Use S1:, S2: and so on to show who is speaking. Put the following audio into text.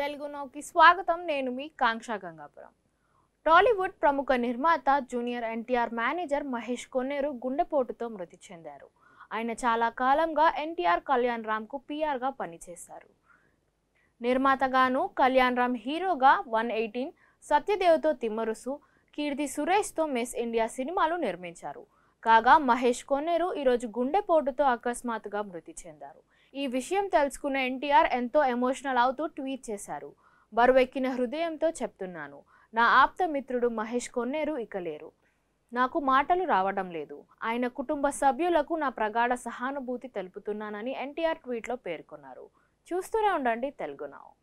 S1: తెలుగు స్వాగతం నేను మీ కాంక్ష గంగాపురం టాలీవుడ్ ప్రముఖ నిర్మాత జూనియర్ ఎన్టీఆర్ మేనేజర్ మహేష్ కొన్నేరు గుండెపోటుతో మృతి చెందారు ఆయన చాలా కాలంగా ఎన్టీఆర్ కళ్యాణ్ రామ్కు పిఆర్గా పనిచేశారు నిర్మాతగాను కళ్యాణ్ రామ్ హీరోగా వన్ ఎయిటీన్ సత్యదేవ్తో తిమ్మరుసు కీర్తి సురేష్తో మిస్ ఇండియా సినిమాలు నిర్మించారు కాగా మహేష్ కొన్నేరు ఈరోజు గుండెపోటుతో అకస్మాత్తుగా మృతి చెందారు ఈ విషయం తెలుసుకున్న ఎన్టీఆర్ ఎంతో ఎమోషనల్ అవుతూ ట్వీట్ చేశారు బరువెక్కిన హృదయంతో చెప్తున్నాను నా ఆప్త మిత్రుడు మహేష్ కొన్నేరు ఇక లేరు నాకు మాటలు రావడం లేదు ఆయన కుటుంబ సభ్యులకు నా ప్రగాఢ సహానుభూతి తెలుపుతున్నానని ఎన్టీఆర్ ట్వీట్లో పేర్కొన్నారు చూస్తూనే ఉండండి తెలుగునావు